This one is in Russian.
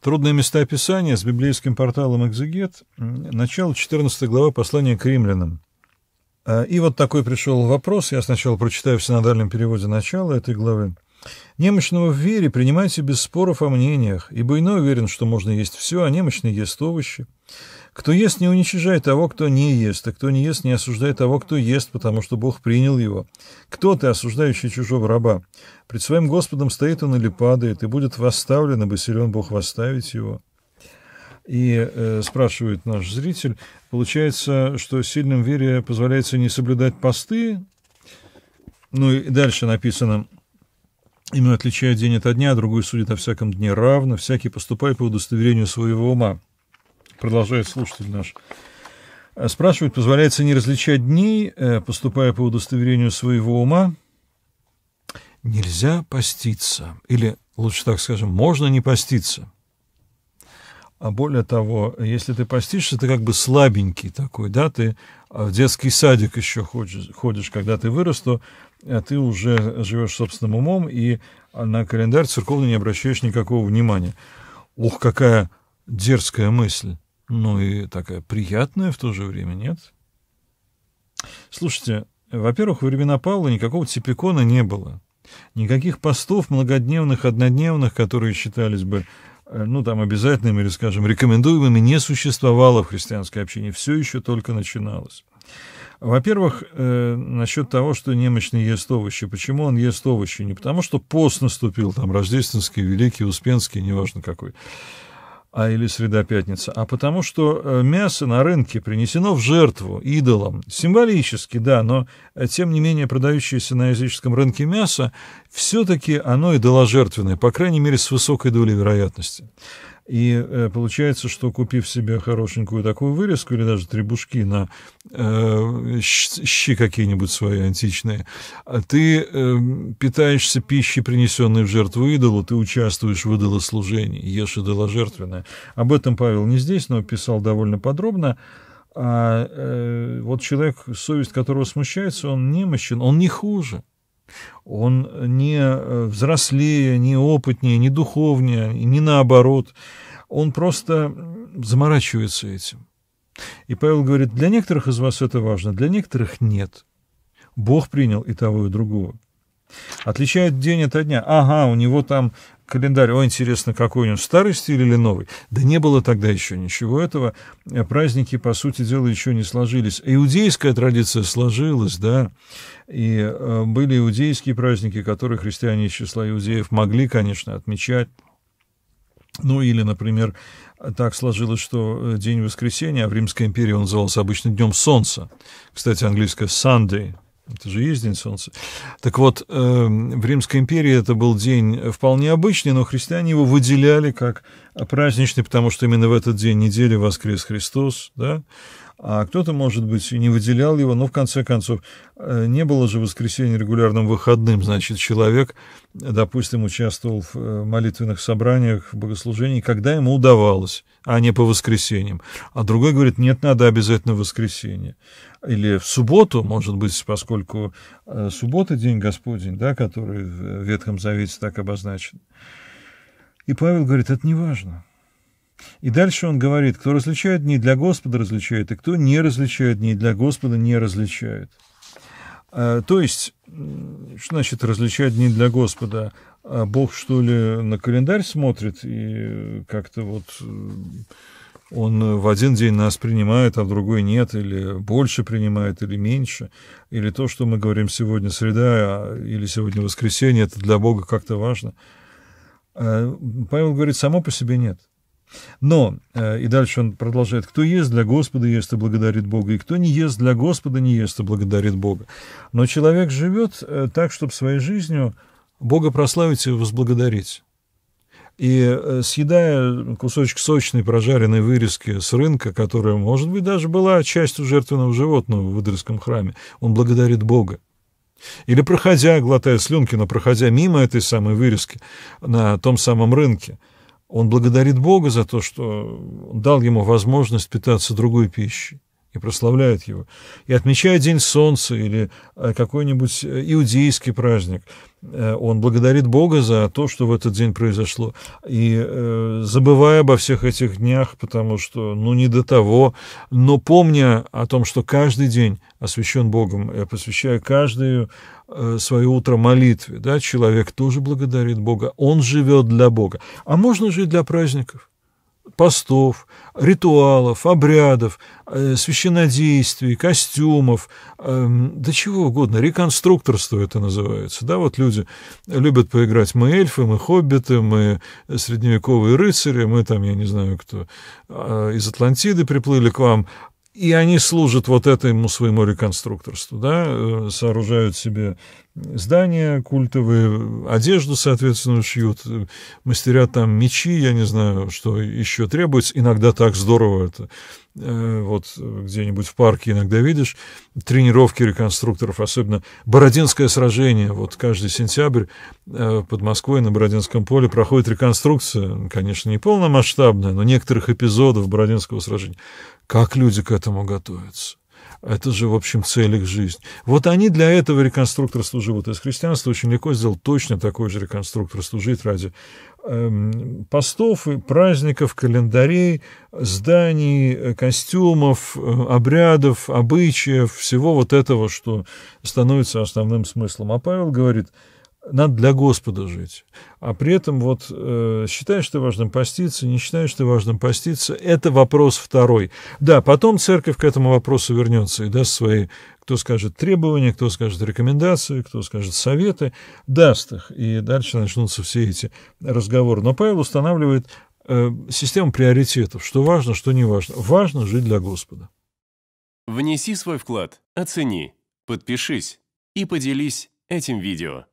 Трудные места описания с библейским порталом «Экзегет», начало 14 главы послания к римлянам. А, и вот такой пришел вопрос, я сначала прочитаю в синодальном переводе начало этой главы. Немощного в вере принимайте без споров о мнениях, ибо иной уверен, что можно есть все, а немощный ест овощи. Кто ест, не уничижает того, кто не ест, а кто не ест, не осуждает того, кто ест, потому что Бог принял его. Кто ты, осуждающий чужого раба? Пред своим Господом стоит он или падает, и будет восставлен, ибо силен Бог восставить его». И э, спрашивает наш зритель, получается, что сильным вере позволяется не соблюдать посты, ну и дальше написано, Иной отличает день от дня, а другой судит о всяком дне равно, всякий поступает по удостоверению своего ума. Продолжает слушатель наш. Э, спрашивает, позволяется не различать дни э, поступая по удостоверению своего ума? Нельзя поститься. Или, лучше так скажем, можно не поститься. А более того, если ты постишься, ты как бы слабенький такой, да, ты а, в детский садик еще ходишь, ходишь когда ты вырос, то а ты уже живешь собственным умом и а, на календарь церковный не обращаешь никакого внимания. Ух, какая дерзкая мысль! Ну и такая приятная в то же время, нет? Слушайте, во-первых, во времена Павла никакого типикона не было. Никаких постов многодневных, однодневных, которые считались бы Э, ну, там, обязательными или, скажем, рекомендуемыми не существовало в христианской общине, все еще только начиналось. Во-первых, э, насчет того, что немощный ест овощи. Почему он ест овощи? Не потому, что пост наступил, там, рождественский, великий, успенский, неважно какой а или среда пятница, а потому что э, мясо на рынке принесено в жертву идолам. Символически, да, но э, тем не менее продающееся на языческом рынке мясо все-таки оно идоложертвенное, по крайней мере с высокой долей вероятности. И э, получается, что купив себе хорошенькую такую вырезку или даже требушки на э, щи какие-нибудь свои античные, а ты э, питаешься пищей, принесенной в жертву идолу, ты участвуешь в идолослужении, ешь идоложертвенное. Об этом Павел не здесь, но писал довольно подробно. А э, вот человек, совесть которого смущается, он немощен, он не хуже. Он э, не э, взрослее, не опытнее, не духовнее, не наоборот. Он просто заморачивается этим. И Павел говорит, для некоторых из вас это важно, для некоторых нет. Бог принял и того, и другого. Отличает день от дня. Ага, у него там календарь, о, интересно, какой он, старый стиль или новый? Да не было тогда еще ничего этого. Э, праздники, по сути дела, еще не сложились. Иудейская традиция сложилась, да, и э, были иудейские праздники, которые христиане из числа иудеев могли, конечно, отмечать. Ну или, например, так сложилось, что э, день воскресенья а в Римской империи он назывался обычно Днем Солнца. Кстати, английское Sunday, это же есть День Солнца. Так вот, эм, в Римской империи это был день вполне обычный, но христиане его выделяли как праздничный, потому что именно в этот день недели воскрес Христос, да, а кто-то, может быть, не выделял его, но в конце концов э, не было же воскресенье регулярным выходным, значит, человек, допустим, участвовал в э, молитвенных собраниях, богослужении, когда ему удавалось, а не по воскресеньям. А другой говорит, нет, надо обязательно в воскресенье. Или в субботу, может быть, поскольку э, суббота — день Господень, да, который в Ветхом Завете так обозначен. И Павел говорит, это не важно. И дальше он говорит, кто различает дни для Господа, различает, и кто не различает дни для Господа, не различает. Э, то есть, что значит различать дни для Господа? А Бог, что ли, на календарь смотрит и как-то вот э, он в один день нас принимает, а в другой нет, или больше принимает, или меньше, или то, что мы говорим сегодня среда, а, или сегодня воскресенье, это для Бога как-то важно. Э, Павел говорит, само по себе нет. Но, э, и дальше он продолжает, кто ест для Господа, ест и благодарит Бога, и кто не ест для Господа, не ест и благодарит Бога. Но человек живет э, так, чтобы своей жизнью Бога прославить и возблагодарить. И э, съедая кусочек сочной прожаренной вырезки с рынка, которая, может быть, даже была частью жертвенного животного в Идрийском храме, он благодарит Бога. Или проходя, глотая слюнки, но проходя мимо этой самой вырезки на том самом рынке – он благодарит Бога за то, что дал ему возможность питаться другой пищей и прославляют его, и отмечает День Солнца или э, какой-нибудь э, иудейский праздник. Э, он благодарит Бога за то, что в этот день произошло, и забывая обо всех этих днях, потому что, ну, не до того, но помня о том, что каждый день освящен Богом, я посвящаю каждую свое утро молитве, да, человек тоже благодарит Бога, он живет для Бога. А можно жить для праздников постов, ритуалов, обрядов, э, священодействий, костюмов, э, да чего угодно, реконструкторство это называется. Да, вот люди любят поиграть, мы эльфы, мы хоббиты, мы средневековые рыцари, мы там, я не знаю кто, э, из Атлантиды приплыли к вам, и они служат вот этому своему реконструкторству, да, э, сооружают себе здания культовые, одежду, соответственно, шьют, мастерят там мечи, я не знаю, что еще требуется. Иногда так здорово это. Э, вот где-нибудь в парке иногда видишь тренировки реконструкторов, особенно Бородинское сражение. Вот каждый сентябрь э, под Москвой на Бородинском поле проходит реконструкция, конечно, не полномасштабная, но некоторых эпизодов Бородинского сражения. Как люди к этому готовятся? Это же, в общем, цель их жизни. Вот они для этого реконструкторство живут. Из христианства очень легко сделать точно такой же реконструктор, служить ради эм, постов, и праздников, календарей, зданий, э, костюмов, э, обрядов, обычаев, всего вот этого, что становится основным смыслом. А Павел говорит – надо для Господа жить. А при этом вот э, считаешь ты важным поститься, не считаешь ты важным поститься, это вопрос второй. Да, потом церковь к этому вопросу вернется и даст свои, кто скажет требования, кто скажет рекомендации, кто скажет советы, даст их. И дальше начнутся все эти разговоры. Но Павел устанавливает э, систему приоритетов, что важно, что не важно. Важно жить для Господа. Внеси свой вклад, оцени, подпишись и поделись этим видео.